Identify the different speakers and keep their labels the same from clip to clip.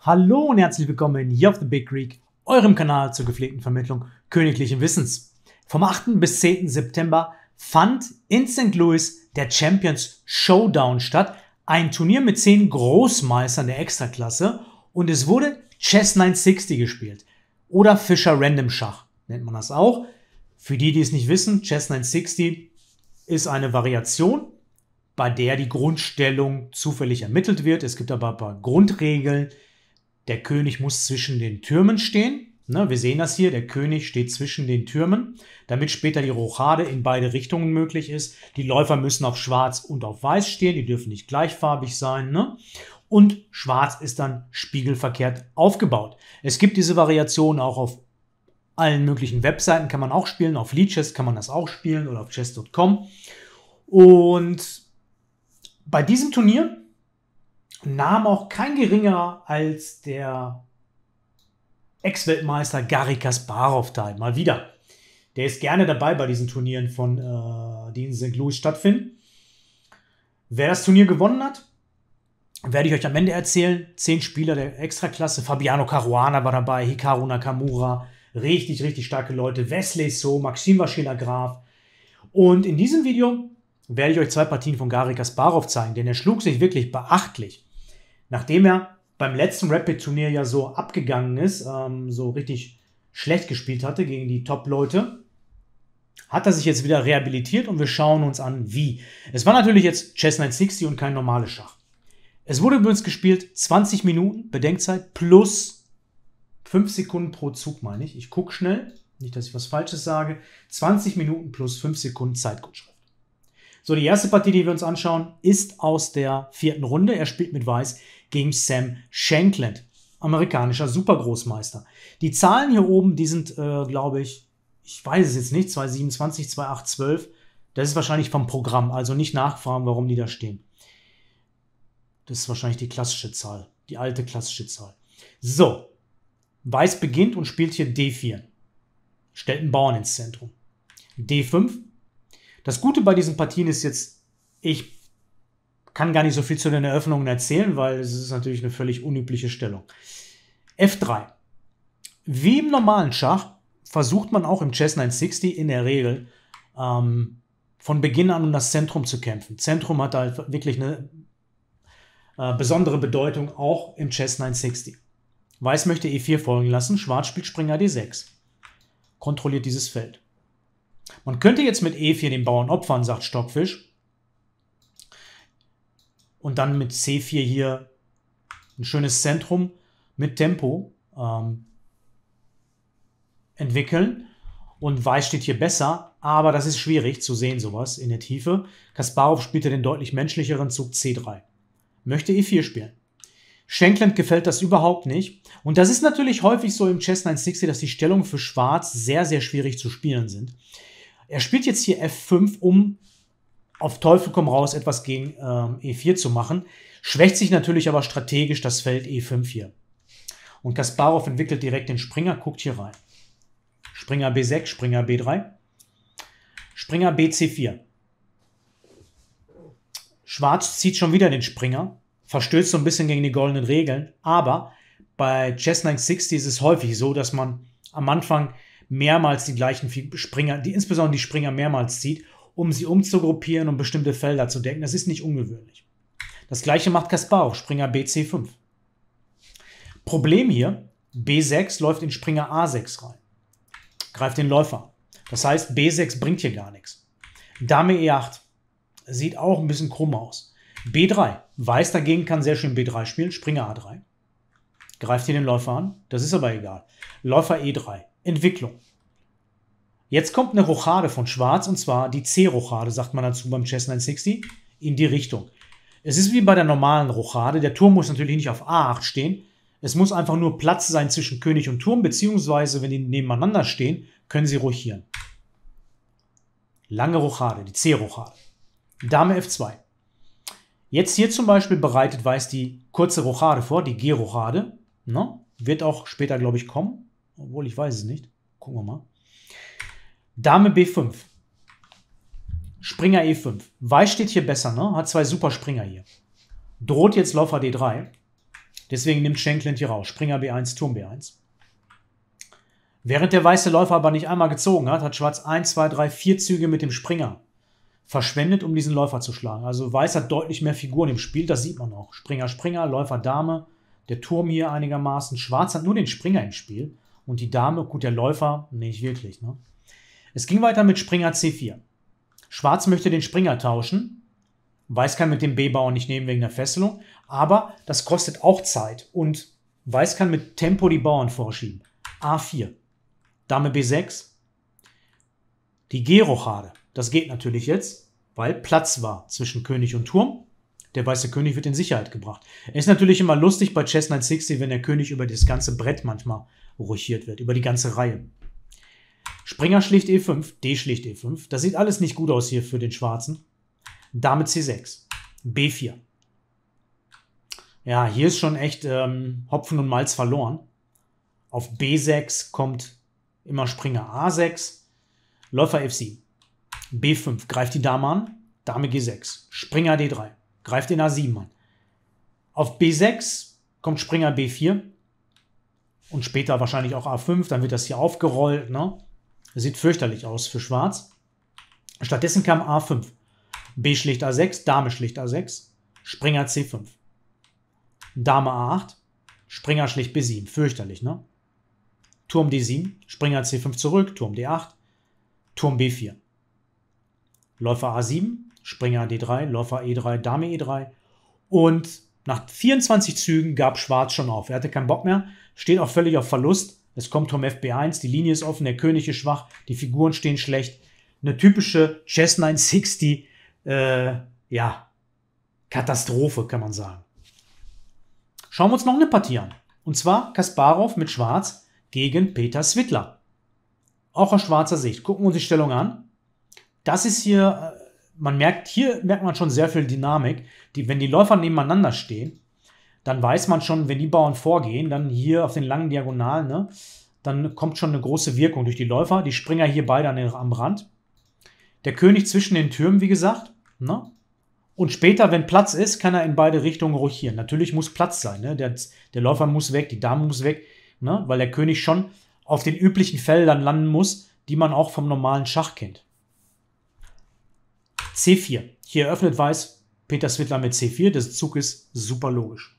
Speaker 1: Hallo und herzlich willkommen hier auf The Big Greek, eurem Kanal zur gepflegten Vermittlung königlichen Wissens. Vom 8. bis 10. September fand in St. Louis der Champions Showdown statt, ein Turnier mit zehn Großmeistern der Extraklasse und es wurde Chess 960 gespielt oder Fischer Random Schach nennt man das auch. Für die, die es nicht wissen, Chess 960 ist eine Variation bei der die Grundstellung zufällig ermittelt wird. Es gibt aber ein paar Grundregeln, der König muss zwischen den Türmen stehen. Ne, wir sehen das hier, der König steht zwischen den Türmen, damit später die Rochade in beide Richtungen möglich ist. Die Läufer müssen auf schwarz und auf weiß stehen, die dürfen nicht gleichfarbig sein. Ne? Und schwarz ist dann spiegelverkehrt aufgebaut. Es gibt diese Variation auch auf allen möglichen Webseiten, kann man auch spielen, auf Leadchess kann man das auch spielen oder auf chess.com. Und bei diesem Turnier nahm auch kein geringer als der Ex-Weltmeister Garry Kasparov teil. Mal wieder. Der ist gerne dabei bei diesen Turnieren, von, äh, die in St. Louis stattfinden. Wer das Turnier gewonnen hat, werde ich euch am Ende erzählen. Zehn Spieler der Extraklasse. Fabiano Caruana war dabei, Hikaru Nakamura. Richtig, richtig starke Leute. Wesley So, Maxim Waschela Graf. Und in diesem Video werde ich euch zwei Partien von Garry Kasparov zeigen, denn er schlug sich wirklich beachtlich. Nachdem er beim letzten Rapid-Turnier ja so abgegangen ist, ähm, so richtig schlecht gespielt hatte gegen die Top-Leute, hat er sich jetzt wieder rehabilitiert und wir schauen uns an, wie. Es war natürlich jetzt Chess 960 und kein normales Schach. Es wurde übrigens gespielt 20 Minuten Bedenkzeit plus 5 Sekunden pro Zug, meine ich. Ich gucke schnell, nicht, dass ich was Falsches sage. 20 Minuten plus 5 Sekunden Zeitgutschrift. So, die erste Partie, die wir uns anschauen, ist aus der vierten Runde. Er spielt mit Weiß gegen Sam Shankland, amerikanischer Supergroßmeister. Die Zahlen hier oben, die sind, äh, glaube ich, ich weiß es jetzt nicht, 227, 2812. Das ist wahrscheinlich vom Programm, also nicht nachfragen, warum die da stehen. Das ist wahrscheinlich die klassische Zahl, die alte klassische Zahl. So, Weiß beginnt und spielt hier D4. Stellt einen Bauern ins Zentrum. D5 das Gute bei diesen Partien ist jetzt, ich kann gar nicht so viel zu den Eröffnungen erzählen, weil es ist natürlich eine völlig unübliche Stellung. F3. Wie im normalen Schach versucht man auch im Chess 960 in der Regel ähm, von Beginn an um das Zentrum zu kämpfen. Zentrum hat halt wirklich eine äh, besondere Bedeutung auch im Chess 960. Weiß möchte E4 folgen lassen, Schwarz spielt Springer D6. Kontrolliert dieses Feld. Man könnte jetzt mit E4 den Bauern opfern, sagt Stockfisch. Und dann mit C4 hier ein schönes Zentrum mit Tempo ähm, entwickeln. Und Weiß steht hier besser, aber das ist schwierig zu sehen, sowas in der Tiefe. Kasparov spielte den deutlich menschlicheren Zug C3. Möchte E4 spielen. Schenkland gefällt das überhaupt nicht. Und das ist natürlich häufig so im Chess 960, dass die Stellungen für Schwarz sehr, sehr schwierig zu spielen sind. Er spielt jetzt hier F5, um auf Teufel komm raus etwas gegen ähm, E4 zu machen. Schwächt sich natürlich aber strategisch das Feld E5 hier. Und Kasparov entwickelt direkt den Springer, guckt hier rein. Springer B6, Springer B3, Springer BC4. Schwarz zieht schon wieder den Springer, verstößt so ein bisschen gegen die goldenen Regeln, aber bei Chess 960 ist es häufig so, dass man am Anfang mehrmals die gleichen Springer, die, insbesondere die Springer mehrmals zieht, um sie umzugruppieren und bestimmte Felder zu decken. Das ist nicht ungewöhnlich. Das gleiche macht Kasparov, Springer BC5. Problem hier, B6 läuft in Springer A6 rein, greift den Läufer an. Das heißt, B6 bringt hier gar nichts. Dame E8 sieht auch ein bisschen krumm aus. B3, Weiß dagegen kann sehr schön B3 spielen, Springer A3. Greift hier den Läufer an, das ist aber egal. Läufer E3, Entwicklung. Jetzt kommt eine Rochade von Schwarz und zwar die C-Rochade, sagt man dazu beim Chess 960, in die Richtung. Es ist wie bei der normalen Rochade. Der Turm muss natürlich nicht auf A8 stehen. Es muss einfach nur Platz sein zwischen König und Turm, beziehungsweise wenn die nebeneinander stehen, können sie rochieren. Lange Rochade, die C-Rochade. Dame F2. Jetzt hier zum Beispiel bereitet Weiß die kurze Rochade vor, die G-Rochade. Ne? Wird auch später, glaube ich, kommen. Obwohl, ich weiß es nicht. Gucken wir mal. Dame B5. Springer E5. Weiß steht hier besser, ne? Hat zwei super Springer hier. Droht jetzt Läufer D3. Deswegen nimmt Schenkland hier raus. Springer B1, Turm B1. Während der weiße Läufer aber nicht einmal gezogen hat, hat Schwarz 1, 2, 3, 4 Züge mit dem Springer verschwendet, um diesen Läufer zu schlagen. Also Weiß hat deutlich mehr Figuren im Spiel, das sieht man auch. Springer, Springer, Läufer, Dame, der Turm hier einigermaßen. Schwarz hat nur den Springer im Spiel. Und die Dame, gut, der Läufer, nicht wirklich. Ne? Es ging weiter mit Springer C4. Schwarz möchte den Springer tauschen. Weiß kann mit dem B-Bauer nicht nehmen wegen der Fesselung. Aber das kostet auch Zeit. Und Weiß kann mit Tempo die Bauern vorschieben. A4. Dame B6. Die G-Rochade. Das geht natürlich jetzt, weil Platz war zwischen König und Turm. Der weiße König wird in Sicherheit gebracht. Ist natürlich immer lustig bei Chess 960, wenn der König über das ganze Brett manchmal ruschiert wird, über die ganze Reihe. Springer schlicht E5, D schlicht E5. Das sieht alles nicht gut aus hier für den Schwarzen. Dame C6, B4. Ja, hier ist schon echt ähm, Hopfen und Malz verloren. Auf B6 kommt immer Springer A6, Läufer F7, B5, greift die Dame an, Dame G6, Springer D3, greift den A7 an. Auf B6 kommt Springer B4, und später wahrscheinlich auch A5. Dann wird das hier aufgerollt. Ne? Sieht fürchterlich aus für Schwarz. Stattdessen kam A5. B schlicht A6, Dame schlicht A6, Springer C5. Dame A8, Springer schlicht B7. Fürchterlich, ne? Turm D7, Springer C5 zurück, Turm D8, Turm B4. Läufer A7, Springer D3, Läufer E3, Dame E3. Und nach 24 Zügen gab Schwarz schon auf. Er hatte keinen Bock mehr stehen auch völlig auf Verlust. Es kommt Turm FB1, die Linie ist offen, der König ist schwach, die Figuren stehen schlecht. Eine typische Chess 960, äh, ja, Katastrophe, kann man sagen. Schauen wir uns noch eine Partie an. Und zwar Kasparov mit Schwarz gegen Peter Swittler. Auch aus schwarzer Sicht. Gucken wir uns die Stellung an. Das ist hier, äh, man merkt, hier merkt man schon sehr viel Dynamik. Die, wenn die Läufer nebeneinander stehen, dann weiß man schon, wenn die Bauern vorgehen, dann hier auf den langen Diagonalen, ne, dann kommt schon eine große Wirkung durch die Läufer. Die Springer hier beide an den, am Rand. Der König zwischen den Türmen, wie gesagt. Ne? Und später, wenn Platz ist, kann er in beide Richtungen rochieren. Natürlich muss Platz sein. Ne? Der, der Läufer muss weg, die Dame muss weg, ne? weil der König schon auf den üblichen Feldern landen muss, die man auch vom normalen Schach kennt. C4. Hier eröffnet Weiß Peter Swidler mit C4. Der Zug ist super logisch.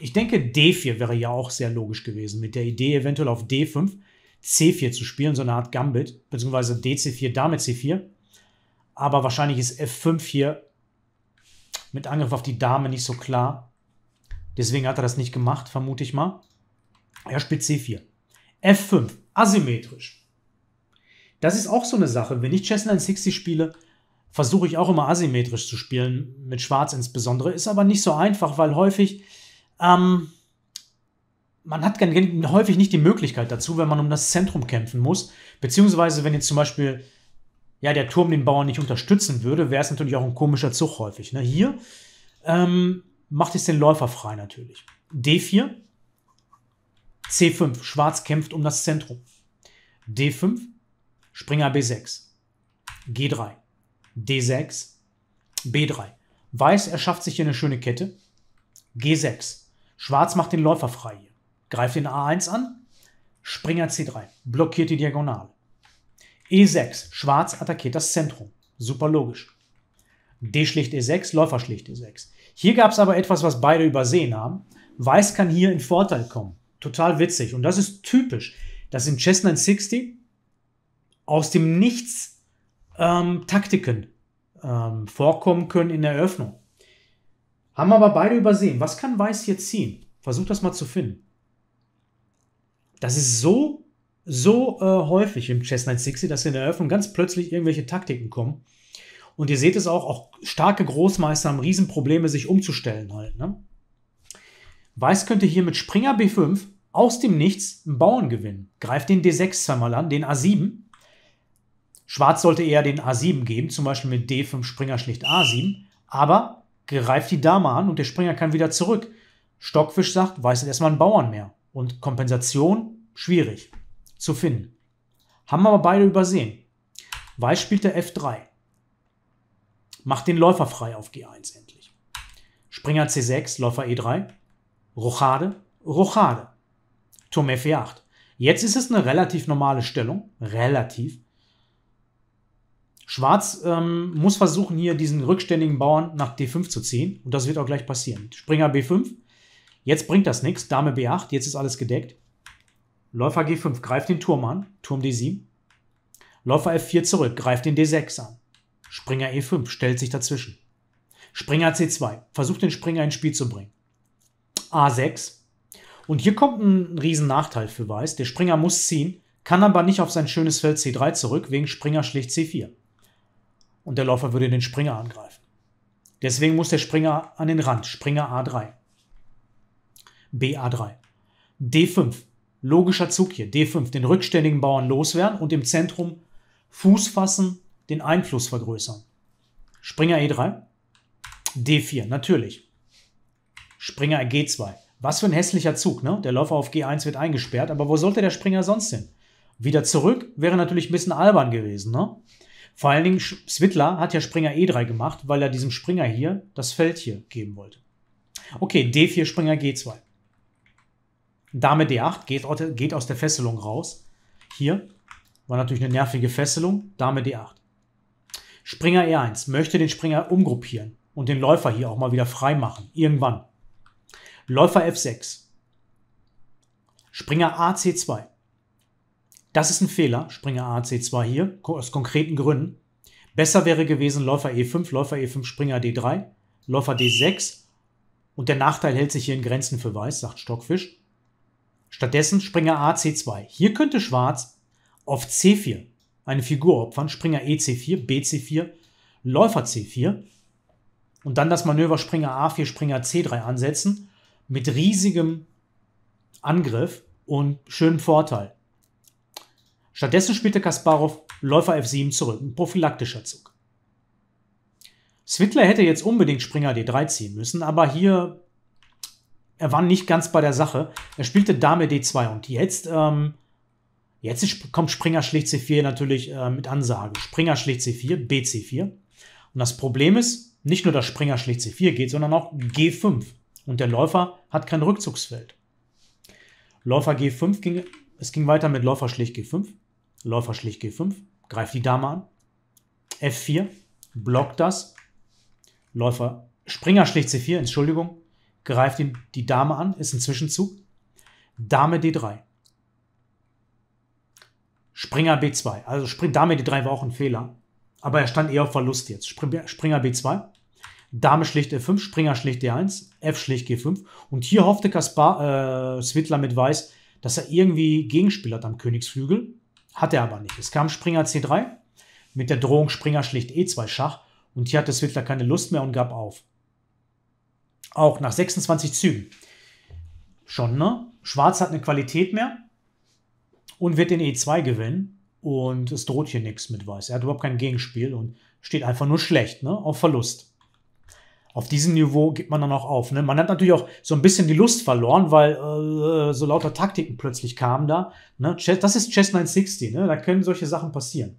Speaker 1: Ich denke, D4 wäre ja auch sehr logisch gewesen, mit der Idee, eventuell auf D5 C4 zu spielen, so eine Art Gambit, beziehungsweise DC4, Dame C4. Aber wahrscheinlich ist F5 hier mit Angriff auf die Dame nicht so klar. Deswegen hat er das nicht gemacht, vermute ich mal. Er spielt C4. F5, asymmetrisch. Das ist auch so eine Sache. Wenn ich Chess 960 spiele, versuche ich auch immer asymmetrisch zu spielen, mit Schwarz insbesondere. Ist aber nicht so einfach, weil häufig ähm, man hat häufig nicht die Möglichkeit dazu, wenn man um das Zentrum kämpfen muss. Beziehungsweise, wenn jetzt zum Beispiel ja, der Turm den Bauern nicht unterstützen würde, wäre es natürlich auch ein komischer Zug häufig. Ne? Hier ähm, macht es den Läufer frei natürlich. D4, C5, Schwarz kämpft um das Zentrum. D5, Springer B6, G3, D6, B3. Weiß erschafft sich hier eine schöne Kette. G6, Schwarz macht den Läufer frei. Greift den A1 an. Springer C3. Blockiert die Diagonale. E6. Schwarz attackiert das Zentrum. Super logisch. D schlicht E6, Läufer schlicht E6. Hier gab es aber etwas, was beide übersehen haben. Weiß kann hier in Vorteil kommen. Total witzig. Und das ist typisch, dass in Chess 960 aus dem Nichts ähm, Taktiken ähm, vorkommen können in der Eröffnung. Haben aber beide übersehen. Was kann Weiß hier ziehen? Versuch das mal zu finden. Das ist so, so äh, häufig im Chess 960, dass in der Eröffnung ganz plötzlich irgendwelche Taktiken kommen. Und ihr seht es auch, auch starke Großmeister haben Riesenprobleme, sich umzustellen halt. Ne? Weiß könnte hier mit Springer B5 aus dem Nichts einen Bauern gewinnen. Greift den D6 zweimal an, den A7. Schwarz sollte eher den A7 geben, zum Beispiel mit D5 Springer schlicht A7. Aber greift die Dame an und der Springer kann wieder zurück. Stockfisch sagt, weiß nicht erstmal einen Bauern mehr. Und Kompensation, schwierig zu finden. Haben aber beide übersehen. Weiß spielt der F3. Macht den Läufer frei auf G1 endlich. Springer C6, Läufer E3. Rochade, Rochade. Turm f 8. E jetzt ist es eine relativ normale Stellung. Relativ. Schwarz ähm, muss versuchen, hier diesen rückständigen Bauern nach D5 zu ziehen. Und das wird auch gleich passieren. Springer B5. Jetzt bringt das nichts. Dame B8. Jetzt ist alles gedeckt. Läufer G5 greift den Turm an. Turm D7. Läufer F4 zurück. Greift den D6 an. Springer E5 stellt sich dazwischen. Springer C2. Versucht den Springer ins Spiel zu bringen. A6. Und hier kommt ein Riesennachteil für Weiß. Der Springer muss ziehen, kann aber nicht auf sein schönes Feld C3 zurück, wegen Springer schlicht C4 und der Läufer würde den Springer angreifen. Deswegen muss der Springer an den Rand, Springer A3. BA3. D5. Logischer Zug hier. D5. Den rückständigen Bauern loswerden und im Zentrum Fuß fassen, den Einfluss vergrößern. Springer E3. D4. Natürlich. Springer G2. Was für ein hässlicher Zug, ne? Der Läufer auf G1 wird eingesperrt, aber wo sollte der Springer sonst hin? Wieder zurück wäre natürlich ein bisschen albern gewesen, ne? Vor allen Dingen, Swidler hat ja Springer E3 gemacht, weil er diesem Springer hier das Feld hier geben wollte. Okay, D4, Springer G2. Dame D8 geht, geht aus der Fesselung raus. Hier war natürlich eine nervige Fesselung. Dame D8. Springer E1 möchte den Springer umgruppieren und den Läufer hier auch mal wieder frei machen. Irgendwann. Läufer F6. Springer AC2. Das ist ein Fehler, Springer A, C2 hier, aus konkreten Gründen. Besser wäre gewesen Läufer E5, Läufer E5, Springer D3, Läufer D6 und der Nachteil hält sich hier in Grenzen für Weiß, sagt Stockfisch. Stattdessen Springer A, C2. Hier könnte Schwarz auf C4 eine Figur opfern, Springer E, C4, B, C4, Läufer C4 und dann das Manöver Springer A4, Springer C3 ansetzen mit riesigem Angriff und schönem Vorteil. Stattdessen spielte Kasparov Läufer F7 zurück, ein prophylaktischer Zug. Swidler hätte jetzt unbedingt Springer D3 ziehen müssen, aber hier, er war nicht ganz bei der Sache. Er spielte Dame D2 und jetzt, ähm, jetzt kommt Springer schlicht C4 natürlich äh, mit Ansage. Springer schlicht C4, BC4. Und das Problem ist, nicht nur, dass Springer schlicht C4 geht, sondern auch G5. Und der Läufer hat kein Rückzugsfeld. Läufer G5 ging, es ging weiter mit Läufer schlicht G5. Läufer schlicht G5, greift die Dame an. F4, blockt das. Läufer Springer schlicht C4, Entschuldigung, greift ihn, die Dame an, ist ein Zwischenzug. Dame D3. Springer B2. Also Spr Dame D3 war auch ein Fehler. Aber er stand eher auf Verlust jetzt. Springer B2. Dame schlicht F5, Springer schlicht D1, F schlicht G5. Und hier hoffte Kaspar äh, Swidler mit Weiß, dass er irgendwie Gegenspieler hat am Königsflügel. Hat er aber nicht. Es kam Springer C3 mit der Drohung Springer schlicht E2 eh Schach und hier hatte Switzer keine Lust mehr und gab auf. Auch nach 26 Zügen. Schon, ne? Schwarz hat eine Qualität mehr und wird den E2 gewinnen und es droht hier nichts mit Weiß. Er hat überhaupt kein Gegenspiel und steht einfach nur schlecht, ne? Auf Verlust auf diesem Niveau gibt man dann auch auf. Ne? Man hat natürlich auch so ein bisschen die Lust verloren, weil äh, so lauter Taktiken plötzlich kamen da. Ne? Das ist Chess 960, ne? da können solche Sachen passieren.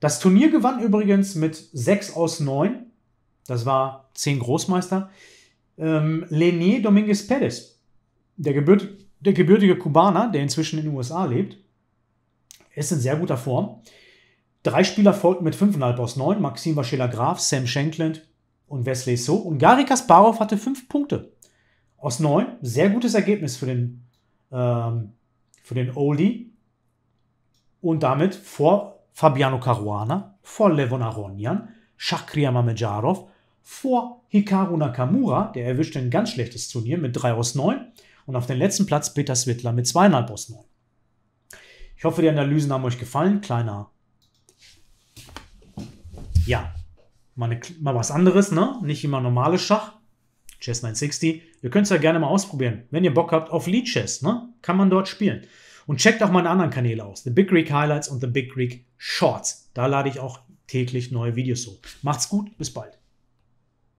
Speaker 1: Das Turnier gewann übrigens mit 6 aus 9. Das war 10 Großmeister. Ähm, Lené Dominguez Pérez, der, gebürt, der gebürtige Kubaner, der inzwischen in den USA lebt, ist in sehr guter Form. Drei Spieler folgten mit 5,5 aus 9. Maxim Vachela Graf, Sam Shankland und Wesley So. Und Gary Kasparov hatte fünf Punkte aus neun. Sehr gutes Ergebnis für den, ähm, für den Oldie. Und damit vor Fabiano Caruana, vor Levon Aronian, Shakria Mamejarov, vor Hikaru Nakamura, der erwischte ein ganz schlechtes Turnier mit drei aus neun. Und auf den letzten Platz Peter Swittler mit zweieinhalb aus neun. Ich hoffe, die Analysen haben euch gefallen. Kleiner ja, mal, eine, mal was anderes, ne? Nicht immer normales Schach. Chess 960. Ihr könnt es ja gerne mal ausprobieren, wenn ihr Bock habt auf Lead Chess, ne? Kann man dort spielen. Und checkt auch meine anderen Kanäle aus, The Big Greek Highlights und The Big Greek Shorts. Da lade ich auch täglich neue Videos hoch. Macht's gut, bis bald.